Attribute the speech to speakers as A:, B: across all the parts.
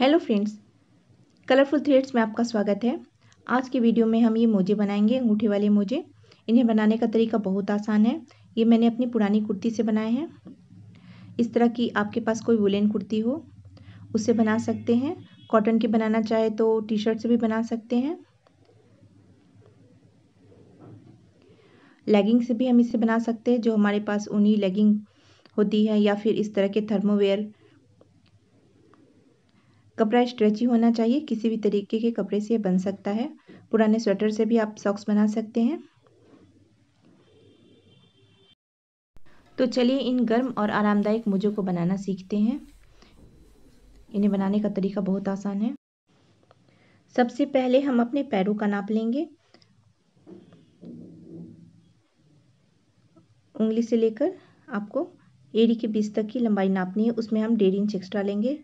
A: hello friends colourful threads में आपका स्वागत है आज की वीडियो में हम ये मोजे बनाएंगे अंगूठे वाले मोजे इन्हें बनाने का तरीका बहुत आसान है ये मैंने अपनी पुरानी कुर्ती से बनाए हैं इस तरह की आपके पास कोई वुलन कुर्ती हो उससे बना सकते हैं कॉटन की बनाना चाहे तो टी शर्ट से भी बना सकते हैं लेगिंग से भी हम इसे बना सकते हैं जो हमारे पास ऊनी लेगिंग होती है या फिर इस तरह के थर्मोवेयर कपड़ा स्ट्रेची होना चाहिए किसी भी तरीके के कपड़े से बन सकता है पुराने स्वेटर से भी आप सॉक्स बना सकते हैं तो चलिए इन गर्म और आरामदायक मोजों को बनाना सीखते हैं इन्हें बनाने का तरीका बहुत आसान है सबसे पहले हम अपने पैरों का नाप लेंगे उंगली से लेकर आपको एड़ी के बीच तक की लंबाई नापनी है उसमें हम डेढ़ इंच एक्स्ट्रा लेंगे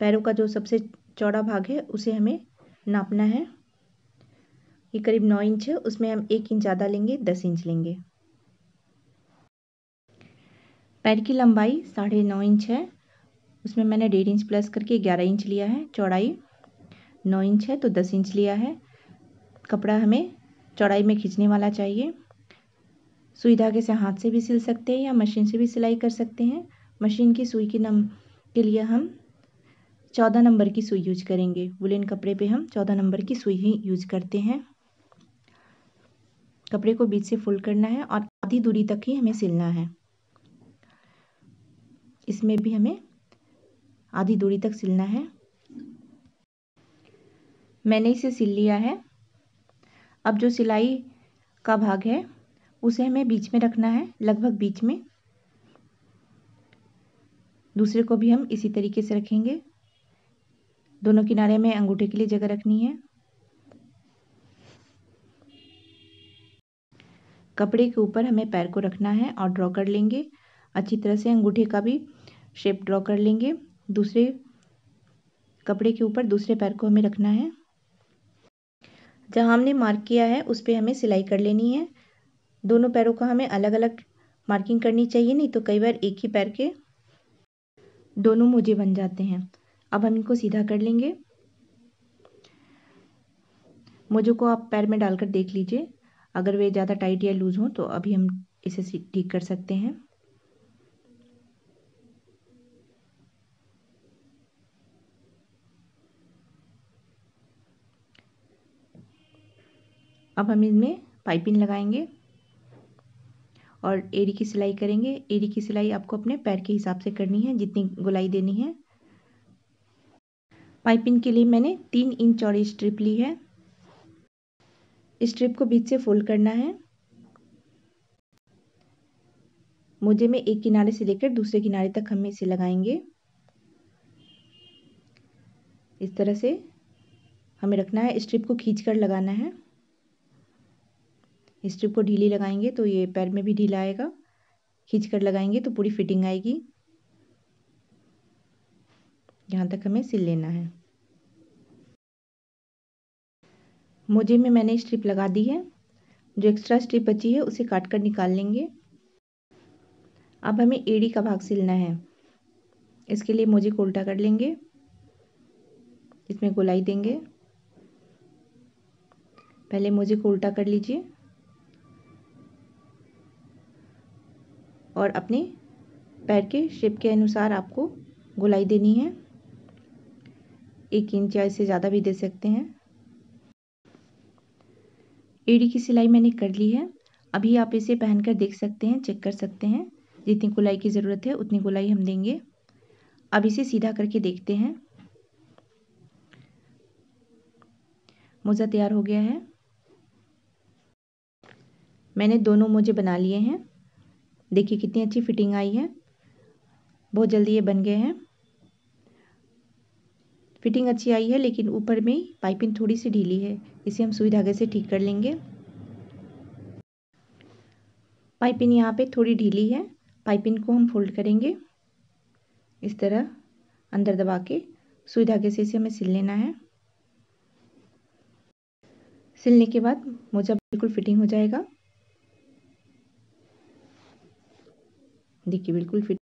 A: पैरों का जो सबसे चौड़ा भाग है उसे हमें नापना है ये करीब नौ इंच है उसमें हम एक इंच ज़्यादा लेंगे दस इंच लेंगे पैर की लंबाई साढ़े नौ इंच है उसमें मैंने डेढ़ इंच प्लस करके ग्यारह इंच लिया है चौड़ाई नौ इंच है तो दस इंच लिया है कपड़ा हमें चौड़ाई में खींचने वाला चाहिए सुई धागे से हाथ से भी सिल सकते हैं या मशीन से भी सिलाई कर सकते हैं मशीन की सुई की नम के लिए हम चौदह नंबर की सुई यूज करेंगे वुलन कपड़े पे हम चौदह नंबर की सुई ही यूज करते हैं कपड़े को बीच से फोल्ड करना है और आधी दूरी तक ही हमें सिलना है इसमें भी हमें आधी दूरी तक सिलना है मैंने इसे सिल लिया है अब जो सिलाई का भाग है उसे हमें बीच में रखना है लगभग बीच में दूसरे को भी हम इसी तरीके से रखेंगे दोनों किनारे में अंगूठे के लिए जगह रखनी है कपड़े के ऊपर हमें पैर को रखना है और ड्रॉ कर लेंगे अच्छी तरह से अंगूठे का भी शेप ड्रॉ कर लेंगे दूसरे कपड़े के ऊपर दूसरे पैर को हमें रखना है जहाँ हमने मार्क किया है उस पर हमें सिलाई कर लेनी है दोनों पैरों का हमें अलग अलग मार्किंग करनी चाहिए नहीं तो कई बार एक ही पैर के दोनों मोजे बन जाते हैं अब हम इनको सीधा कर लेंगे मोजो को आप पैर में डालकर देख लीजिए अगर वे ज़्यादा टाइट या लूज़ हों तो अभी हम इसे ठीक कर सकते हैं अब हम इनमें पाइपिंग लगाएंगे और एरी की सिलाई करेंगे एरी की सिलाई आपको अपने पैर के हिसाब से करनी है जितनी गोलाई देनी है पाइपिंग के लिए मैंने तीन इंच चौड़ी स्ट्रिप ली है स्ट्रिप को बीच से फोल्ड करना है मोजे में एक किनारे से लेकर दूसरे किनारे तक हम इसे लगाएंगे इस तरह से हमें रखना है स्ट्रिप को खींच कर लगाना है स्ट्रिप को ढीली लगाएंगे तो ये पैर में भी ढीला आएगा खींच कर लगाएंगे तो पूरी फिटिंग आएगी यहाँ तक हमें सिल लेना है मोजे में मैंने स्ट्रिप लगा दी है जो एक्स्ट्रा स्ट्रिप बची है उसे काट कर निकाल लेंगे अब हमें एड़ी का भाग सिलना है इसके लिए मोजे को उल्टा कर लेंगे इसमें गोलाई देंगे पहले मोजे को उल्टा कर लीजिए और अपने पैर के शेप के अनुसार आपको गोलाई देनी है एक इंच या इससे ज़्यादा भी दे सकते हैं एड़ी की सिलाई मैंने कर ली है अभी आप इसे पहनकर देख सकते हैं चेक कर सकते हैं जितनी गुलाई की ज़रूरत है उतनी गुलाई हम देंगे अब इसे सीधा करके देखते हैं मोज़ा तैयार हो गया है मैंने दोनों मोजे बना लिए हैं देखिए कितनी अच्छी फिटिंग आई है बहुत जल्दी ये बन गए हैं फिटिंग अच्छी आई है लेकिन ऊपर में पाइपिंग थोड़ी सी ढीली है इसे हम सुई धागे से ठीक कर लेंगे पाइपिंग यहाँ पे थोड़ी ढीली है पाइपिंग को हम फोल्ड करेंगे इस तरह अंदर दबा के सुई धागे से इसे हमें सिल लेना है सिलने के बाद मोजा बिल्कुल फिटिंग हो जाएगा देखिए बिल्कुल फिट